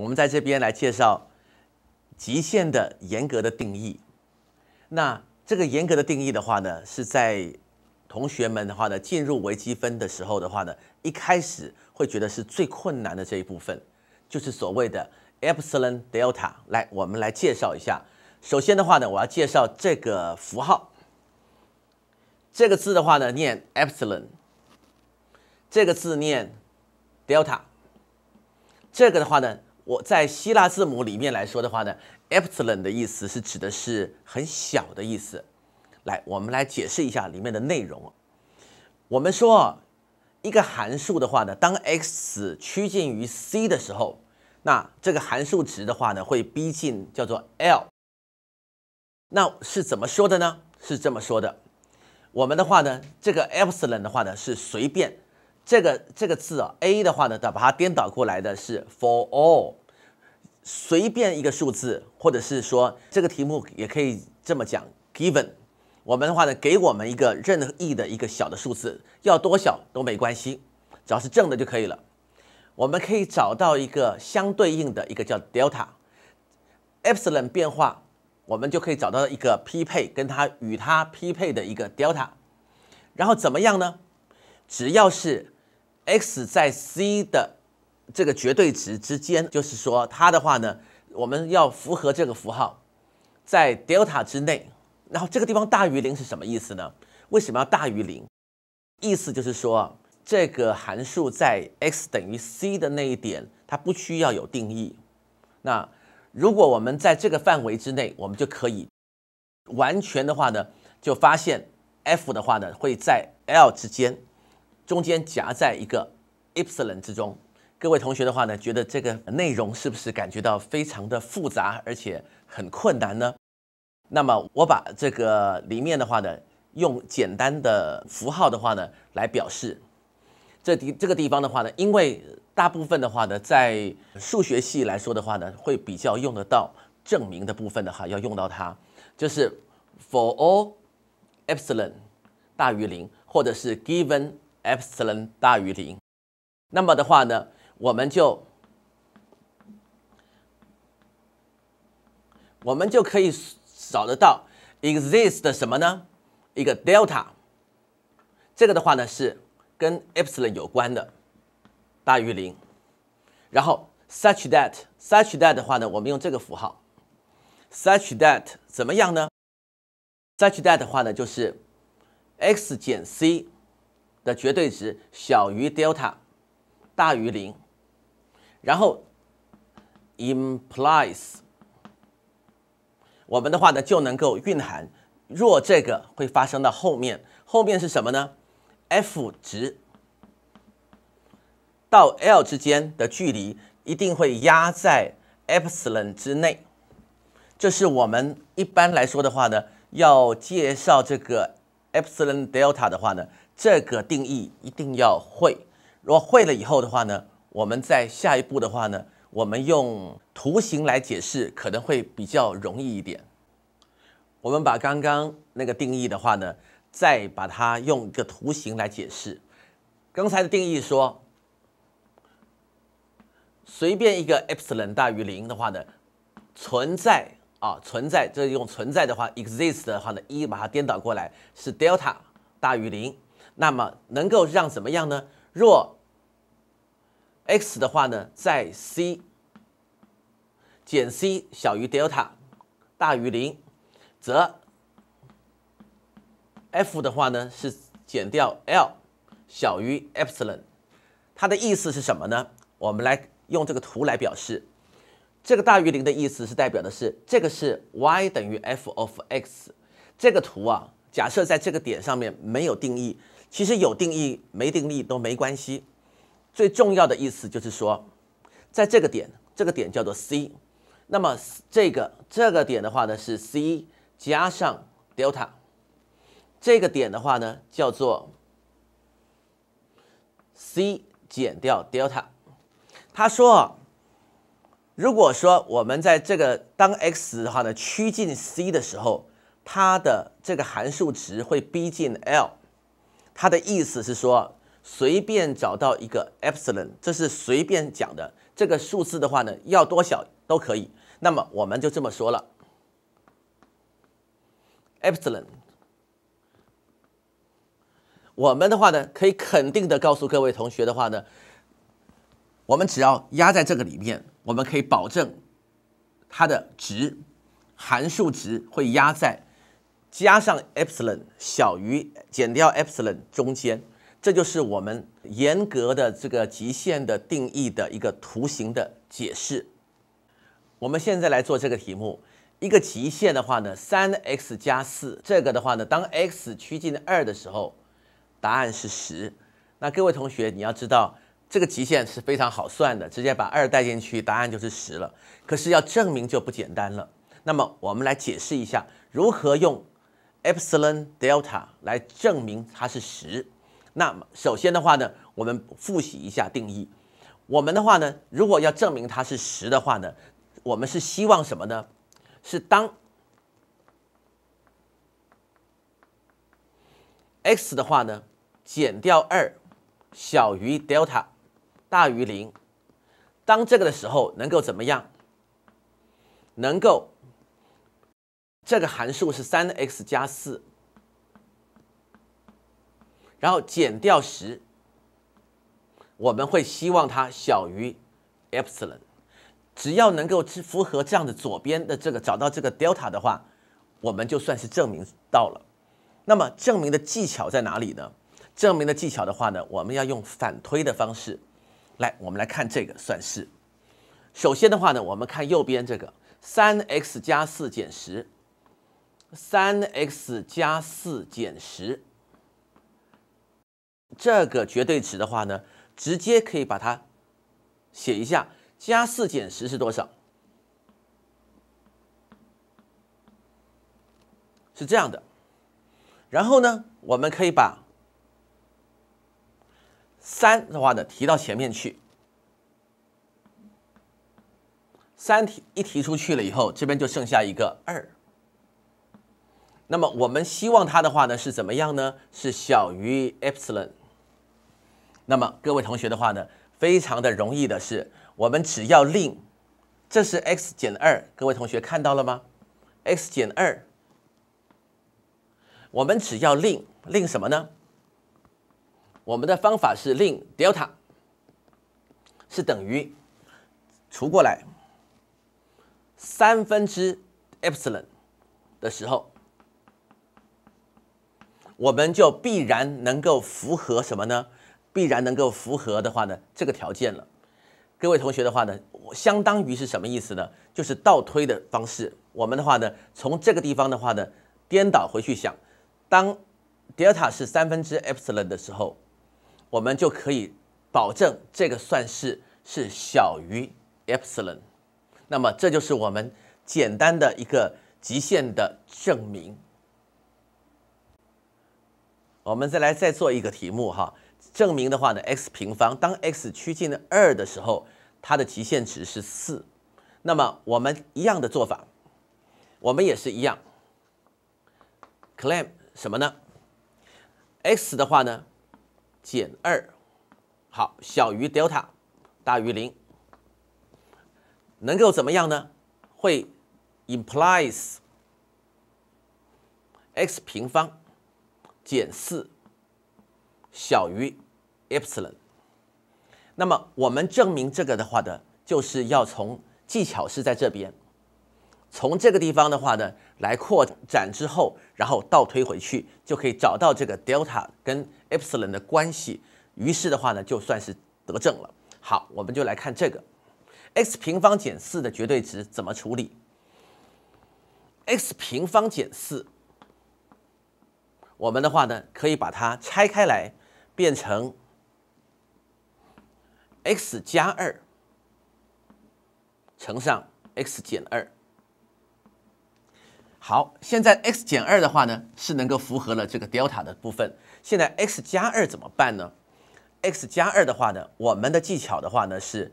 我们在这边来介绍极限的严格的定义。那这个严格的定义的话呢，是在同学们的话呢进入微积分的时候的话呢，一开始会觉得是最困难的这一部分，就是所谓的 epsilon delta。来，我们来介绍一下。首先的话呢，我要介绍这个符号。这个字的话呢，念 epsilon。这个字念 delta。这个的话呢。我在希腊字母里面来说的话呢，epsilon 的意思是指的是很小的意思。来，我们来解释一下里面的内容。我们说一个函数的话呢，当 x 趋近于 c 的时候，那这个函数值的话呢，会逼近叫做 l。那是怎么说的呢？是这么说的。我们的话呢，这个 epsilon 的话呢，是随便。这个这个字啊，a 的话呢，把它颠倒过来的是 for all，随便一个数字，或者是说这个题目也可以这么讲，given，我们的话呢，给我们一个任意的一个小的数字，要多小都没关系，只要是正的就可以了。我们可以找到一个相对应的一个叫 delta epsilon 变化，我们就可以找到一个匹配，跟它与它匹配的一个 delta，然后怎么样呢？只要是 x 在 c 的这个绝对值之间，就是说它的话呢，我们要符合这个符号在 delta 之内，然后这个地方大于零是什么意思呢？为什么要大于零？意思就是说这个函数在 x 等于 c 的那一点，它不需要有定义。那如果我们在这个范围之内，我们就可以完全的话呢，就发现 f 的话呢会在 l 之间。中间夹在一个 epsilon 之中，各位同学的话呢，觉得这个内容是不是感觉到非常的复杂，而且很困难呢？那么我把这个里面的话呢，用简单的符号的话呢来表示，这地这个地方的话呢，因为大部分的话呢，在数学系来说的话呢，会比较用得到证明的部分的哈，要用到它，就是 for all epsilon 大于零，或者是 given epsilon 大于零，那么的话呢，我们就，我们就可以找得到 exist 什么呢？一个 delta，这个的话呢是跟 epsilon 有关的，大于零。然后 such that，such that 的话呢，我们用这个符号，such that 怎么样呢？such that 的话呢，就是 x 减 c。的绝对值小于 delta 大于零，然后 implies 我们的话呢就能够蕴含若这个会发生到后面，后面是什么呢？f 值到 l 之间的距离一定会压在 epsilon 之内。这是我们一般来说的话呢，要介绍这个 epsilon delta 的话呢。这个定义一定要会。如果会了以后的话呢，我们在下一步的话呢，我们用图形来解释可能会比较容易一点。我们把刚刚那个定义的话呢，再把它用一个图形来解释。刚才的定义说，随便一个 epsilon 大于零的话呢，存在啊，存在，这用存在的话，exist 的话呢，一把它颠倒过来是 delta 大于零。那么能够让怎么样呢？若 x 的话呢，在 c 减 c 小于 delta 大于零，则 f 的话呢是减掉 l 小于 epsilon。它的意思是什么呢？我们来用这个图来表示。这个大于零的意思是代表的是这个是 y 等于 f of x。这个图啊，假设在这个点上面没有定义。其实有定义没定义都没关系，最重要的意思就是说，在这个点，这个点叫做 c，那么这个这个点的话呢是 c 加上 delta，这个点的话呢叫做 c 减掉 delta。他说，如果说我们在这个当 x 的话呢趋近 c 的时候，它的这个函数值会逼近 l。他的意思是说，随便找到一个 epsilon，这是随便讲的这个数字的话呢，要多小都可以。那么我们就这么说了，epsilon。我们的话呢，可以肯定的告诉各位同学的话呢，我们只要压在这个里面，我们可以保证它的值，函数值会压在。加上 epsilon 小于减掉 epsilon 中间，这就是我们严格的这个极限的定义的一个图形的解释。我们现在来做这个题目，一个极限的话呢，三 x 加四这个的话呢，当 x 趋近二的时候，答案是十。那各位同学你要知道，这个极限是非常好算的，直接把二代进去，答案就是十了。可是要证明就不简单了。那么我们来解释一下如何用。epsilon delta 来证明它是十。那么首先的话呢，我们复习一下定义。我们的话呢，如果要证明它是十的话呢，我们是希望什么呢？是当 x 的话呢，减掉二小于 delta 大于零。当这个的时候，能够怎么样？能够。这个函数是三 x 加四，然后减掉十，我们会希望它小于 epsilon。只要能够符合这样的左边的这个找到这个 delta 的话，我们就算是证明到了。那么证明的技巧在哪里呢？证明的技巧的话呢，我们要用反推的方式。来，我们来看这个算式。首先的话呢，我们看右边这个三 x 加四减十。三 x 加四减十，这个绝对值的话呢，直接可以把它写一下，加四减十是多少？是这样的，然后呢，我们可以把三的话呢提到前面去，三提一提出去了以后，这边就剩下一个二。那么我们希望它的话呢是怎么样呢？是小于 epsilon。那么各位同学的话呢，非常的容易的是，我们只要令，这是 x 减二，各位同学看到了吗？x 减二，我们只要令令什么呢？我们的方法是令 delta 是等于除过来三分之 epsilon 的时候。我们就必然能够符合什么呢？必然能够符合的话呢，这个条件了。各位同学的话呢，相当于是什么意思呢？就是倒推的方式。我们的话呢，从这个地方的话呢，颠倒回去想，当 delta 是三分之 epsilon 的时候，我们就可以保证这个算式是小于 epsilon。那么这就是我们简单的一个极限的证明。我们再来再做一个题目哈，证明的话呢，x 平方当 x 趋近的二的时候，它的极限值是四。那么我们一样的做法，我们也是一样，claim 什么呢？x 的话呢，减二，好，小于 delta，大于零，能够怎么样呢？会 implies x 平方。减四小于 epsilon，那么我们证明这个的话呢，就是要从技巧是在这边，从这个地方的话呢，来扩展之后，然后倒推回去，就可以找到这个 delta 跟 epsilon 的关系。于是的话呢，就算是得证了。好，我们就来看这个 x 平方减四的绝对值怎么处理。x 平方减四。我们的话呢，可以把它拆开来，变成 x 加二乘上 x 减二。好，现在 x 减二的话呢，是能够符合了这个 delta 的部分。现在 x 加二怎么办呢？x 加二的话呢，我们的技巧的话呢是，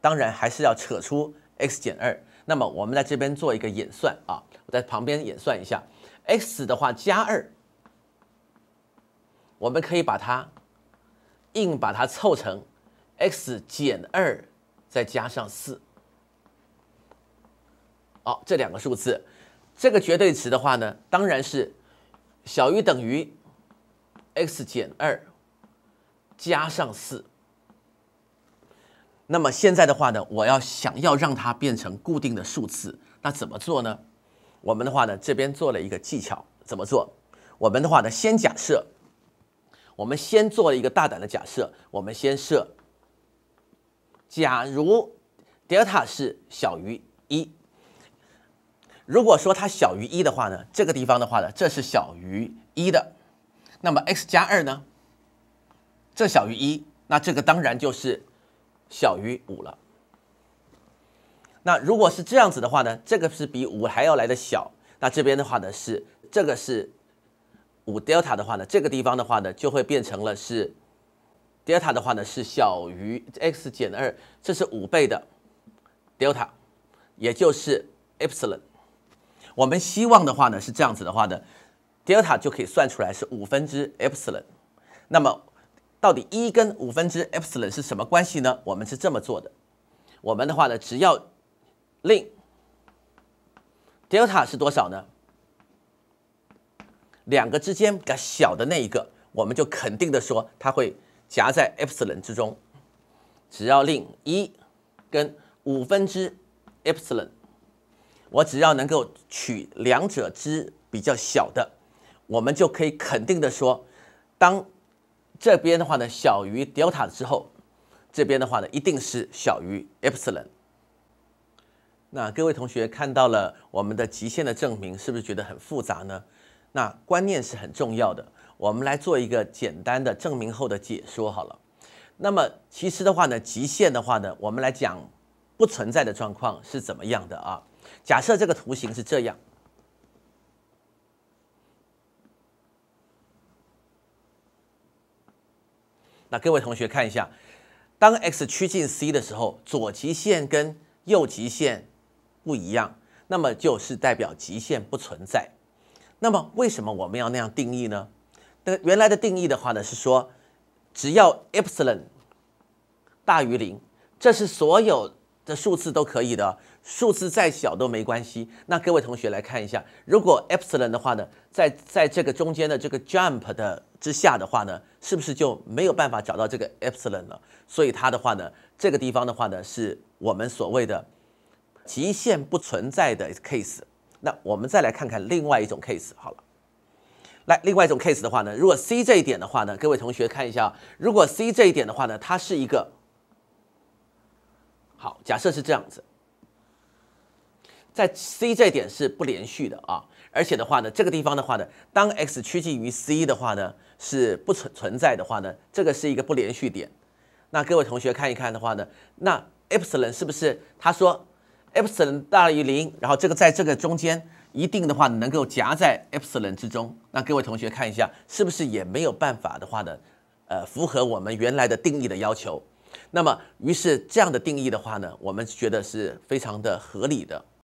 当然还是要扯出 x 减二。那么我们在这边做一个演算啊，我在旁边演算一下 x 的话加二。我们可以把它硬把它凑成 x 减二再加上四，哦，这两个数字，这个绝对值的话呢，当然是小于等于 x 减二加上四。那么现在的话呢，我要想要让它变成固定的数字，那怎么做呢？我们的话呢，这边做了一个技巧，怎么做？我们的话呢，先假设。我们先做了一个大胆的假设，我们先设，假如 delta 是小于一，如果说它小于一的话呢，这个地方的话呢，这是小于一的，那么 x 加二呢，这小于一，那这个当然就是小于五了。那如果是这样子的话呢，这个是比五还要来的小，那这边的话呢是这个是。五 delta 的话呢，这个地方的话呢，就会变成了是 delta 的话呢，是小于 x 减二，这是五倍的 delta，也就是 epsilon。我们希望的话呢，是这样子的话呢，delta 就可以算出来是五分之 epsilon。那么，到底一跟五分之 epsilon 是什么关系呢？我们是这么做的。我们的话呢，只要令 delta 是多少呢？两个之间比较小的那一个，我们就肯定的说，它会夹在 epsilon 之中。只要令一跟五分之 epsilon，我只要能够取两者之比较小的，我们就可以肯定的说，当这边的话呢小于 delta 之后，这边的话呢一定是小于 epsilon。那各位同学看到了我们的极限的证明，是不是觉得很复杂呢？那观念是很重要的。我们来做一个简单的证明后的解说好了。那么其实的话呢，极限的话呢，我们来讲不存在的状况是怎么样的啊？假设这个图形是这样，那各位同学看一下，当 x 趋近 c 的时候，左极限跟右极限不一样，那么就是代表极限不存在。那么为什么我们要那样定义呢？那原来的定义的话呢，是说只要 epsilon 大于零，这是所有的数字都可以的，数字再小都没关系。那各位同学来看一下，如果 epsilon 的话呢，在在这个中间的这个 jump 的之下的话呢，是不是就没有办法找到这个 epsilon 了？所以它的话呢，这个地方的话呢，是我们所谓的极限不存在的 case。那我们再来看看另外一种 case，好了，来另外一种 case 的话呢，如果 c 这一点的话呢，各位同学看一下，如果 c 这一点的话呢，它是一个好，假设是这样子，在 c 这一点是不连续的啊，而且的话呢，这个地方的话呢，当 x 趋近于 c 的话呢，是不存存在的话呢，这个是一个不连续点。那各位同学看一看的话呢，那 epsilon 是不是他说？epsilon 大于零，然后这个在这个中间一定的话能够夹在 epsilon 之中。那各位同学看一下，是不是也没有办法的话呢？呃，符合我们原来的定义的要求。那么，于是这样的定义的话呢，我们觉得是非常的合理的。